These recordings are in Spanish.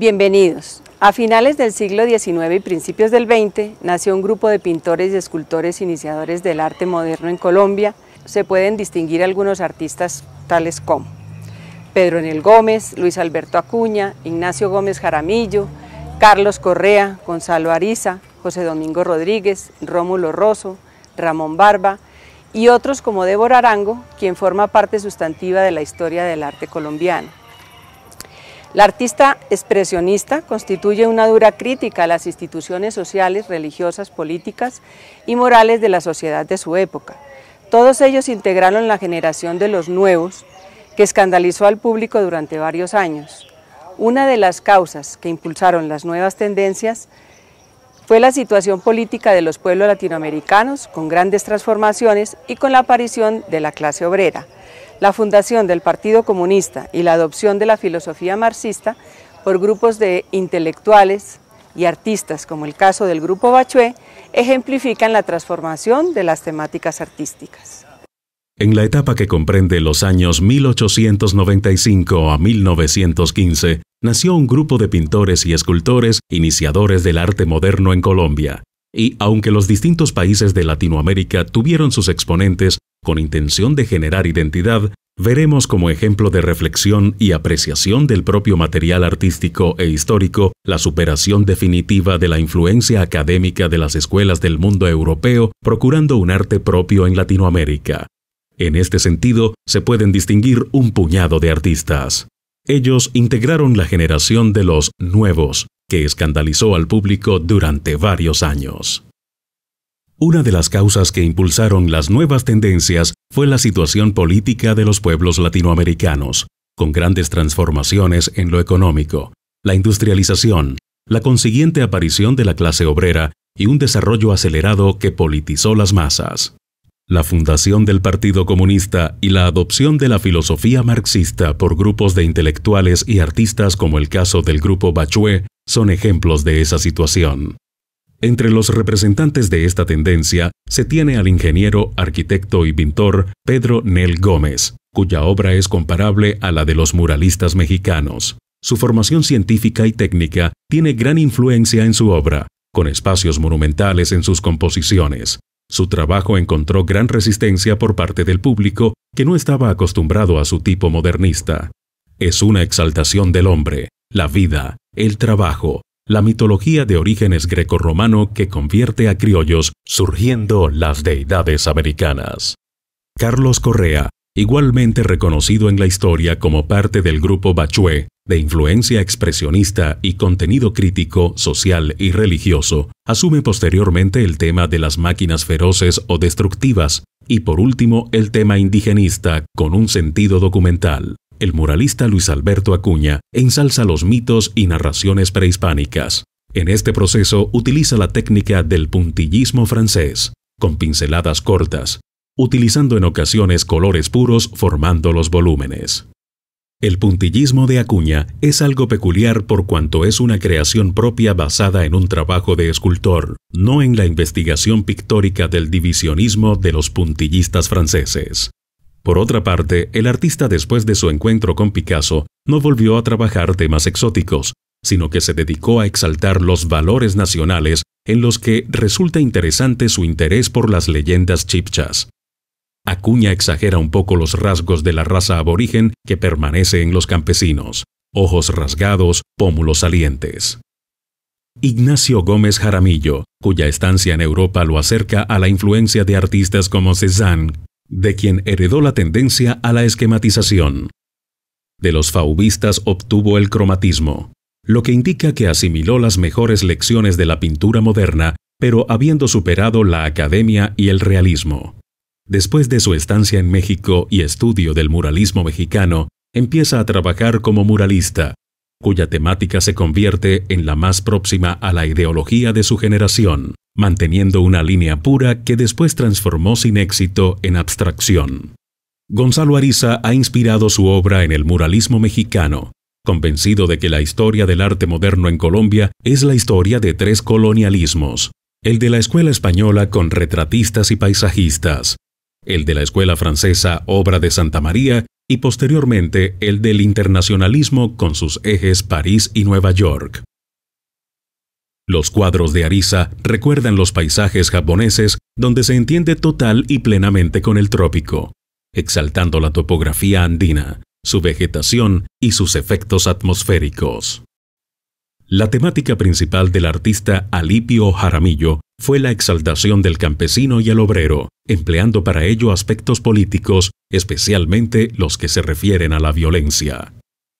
Bienvenidos. A finales del siglo XIX y principios del XX nació un grupo de pintores y escultores iniciadores del arte moderno en Colombia. Se pueden distinguir algunos artistas tales como Pedro Enel Gómez, Luis Alberto Acuña, Ignacio Gómez Jaramillo, Carlos Correa, Gonzalo Ariza, José Domingo Rodríguez, Rómulo Rosso, Ramón Barba y otros como Débora Arango, quien forma parte sustantiva de la historia del arte colombiano. La artista expresionista constituye una dura crítica a las instituciones sociales, religiosas, políticas y morales de la sociedad de su época. Todos ellos integraron la generación de los nuevos, que escandalizó al público durante varios años. Una de las causas que impulsaron las nuevas tendencias fue la situación política de los pueblos latinoamericanos, con grandes transformaciones y con la aparición de la clase obrera la fundación del Partido Comunista y la adopción de la filosofía marxista por grupos de intelectuales y artistas, como el caso del Grupo Bachué, ejemplifican la transformación de las temáticas artísticas. En la etapa que comprende los años 1895 a 1915, nació un grupo de pintores y escultores iniciadores del arte moderno en Colombia. Y aunque los distintos países de Latinoamérica tuvieron sus exponentes, con intención de generar identidad, veremos como ejemplo de reflexión y apreciación del propio material artístico e histórico la superación definitiva de la influencia académica de las escuelas del mundo europeo, procurando un arte propio en Latinoamérica. En este sentido, se pueden distinguir un puñado de artistas. Ellos integraron la generación de los nuevos, que escandalizó al público durante varios años. Una de las causas que impulsaron las nuevas tendencias fue la situación política de los pueblos latinoamericanos, con grandes transformaciones en lo económico, la industrialización, la consiguiente aparición de la clase obrera y un desarrollo acelerado que politizó las masas. La fundación del Partido Comunista y la adopción de la filosofía marxista por grupos de intelectuales y artistas como el caso del grupo Bachué son ejemplos de esa situación. Entre los representantes de esta tendencia se tiene al ingeniero, arquitecto y pintor Pedro Nel Gómez, cuya obra es comparable a la de los muralistas mexicanos. Su formación científica y técnica tiene gran influencia en su obra, con espacios monumentales en sus composiciones. Su trabajo encontró gran resistencia por parte del público que no estaba acostumbrado a su tipo modernista. Es una exaltación del hombre, la vida, el trabajo, la mitología de orígenes grecorromano que convierte a criollos surgiendo las deidades americanas. Carlos Correa, igualmente reconocido en la historia como parte del grupo Bachué, de influencia expresionista y contenido crítico, social y religioso, asume posteriormente el tema de las máquinas feroces o destructivas y por último el tema indigenista con un sentido documental el muralista Luis Alberto Acuña ensalza los mitos y narraciones prehispánicas. En este proceso utiliza la técnica del puntillismo francés, con pinceladas cortas, utilizando en ocasiones colores puros formando los volúmenes. El puntillismo de Acuña es algo peculiar por cuanto es una creación propia basada en un trabajo de escultor, no en la investigación pictórica del divisionismo de los puntillistas franceses. Por otra parte, el artista después de su encuentro con Picasso no volvió a trabajar temas exóticos, sino que se dedicó a exaltar los valores nacionales en los que resulta interesante su interés por las leyendas chipchas. Acuña exagera un poco los rasgos de la raza aborigen que permanece en los campesinos, ojos rasgados, pómulos salientes. Ignacio Gómez Jaramillo, cuya estancia en Europa lo acerca a la influencia de artistas como Cézanne, de quien heredó la tendencia a la esquematización. De los faubistas obtuvo el cromatismo, lo que indica que asimiló las mejores lecciones de la pintura moderna, pero habiendo superado la academia y el realismo. Después de su estancia en México y estudio del muralismo mexicano, empieza a trabajar como muralista, cuya temática se convierte en la más próxima a la ideología de su generación, manteniendo una línea pura que después transformó sin éxito en abstracción. Gonzalo Ariza ha inspirado su obra en el muralismo mexicano, convencido de que la historia del arte moderno en Colombia es la historia de tres colonialismos, el de la escuela española con retratistas y paisajistas, el de la escuela francesa Obra de Santa María y posteriormente el del internacionalismo con sus ejes París y Nueva York. Los cuadros de Arisa recuerdan los paisajes japoneses donde se entiende total y plenamente con el trópico, exaltando la topografía andina, su vegetación y sus efectos atmosféricos. La temática principal del artista Alipio Jaramillo fue la exaltación del campesino y el obrero, empleando para ello aspectos políticos, especialmente los que se refieren a la violencia.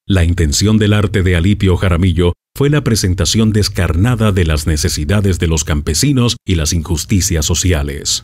La intención del arte de Alipio Jaramillo fue la presentación descarnada de las necesidades de los campesinos y las injusticias sociales.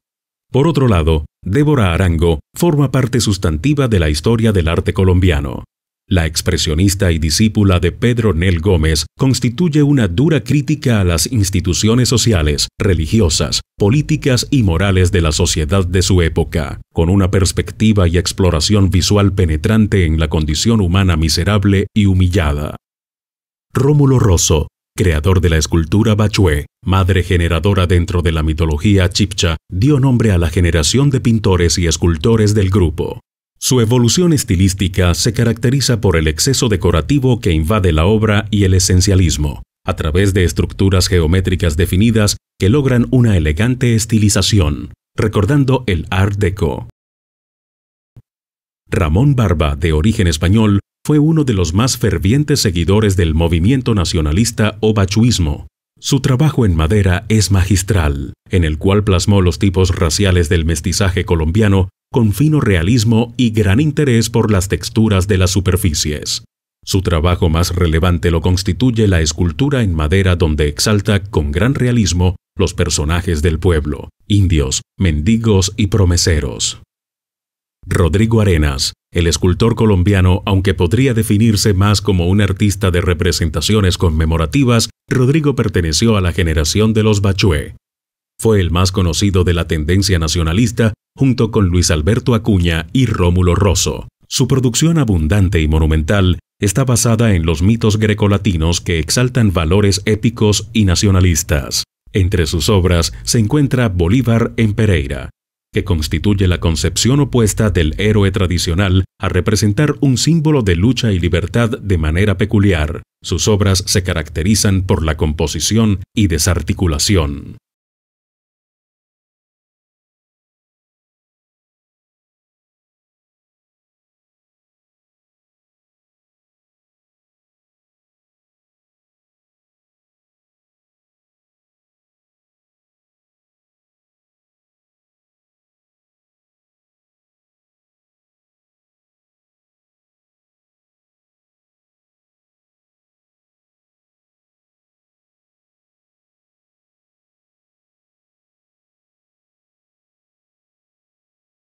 Por otro lado, Débora Arango forma parte sustantiva de la historia del arte colombiano, la expresionista y discípula de Pedro Nel Gómez constituye una dura crítica a las instituciones sociales, religiosas, políticas y morales de la sociedad de su época, con una perspectiva y exploración visual penetrante en la condición humana miserable y humillada. Rómulo Rosso, creador de la escultura Bachué, madre generadora dentro de la mitología chipcha, dio nombre a la generación de pintores y escultores del grupo. Su evolución estilística se caracteriza por el exceso decorativo que invade la obra y el esencialismo, a través de estructuras geométricas definidas que logran una elegante estilización, recordando el Art Deco. Ramón Barba, de origen español, fue uno de los más fervientes seguidores del movimiento nacionalista o bachuismo, su trabajo en madera es magistral, en el cual plasmó los tipos raciales del mestizaje colombiano con fino realismo y gran interés por las texturas de las superficies. Su trabajo más relevante lo constituye la escultura en madera donde exalta con gran realismo los personajes del pueblo, indios, mendigos y promeseros. Rodrigo Arenas, el escultor colombiano, aunque podría definirse más como un artista de representaciones conmemorativas, Rodrigo perteneció a la generación de los Bachué. Fue el más conocido de la tendencia nacionalista, junto con Luis Alberto Acuña y Rómulo Rosso. Su producción abundante y monumental está basada en los mitos grecolatinos que exaltan valores épicos y nacionalistas. Entre sus obras se encuentra Bolívar en Pereira, que constituye la concepción opuesta del héroe tradicional a representar un símbolo de lucha y libertad de manera peculiar. Sus obras se caracterizan por la composición y desarticulación.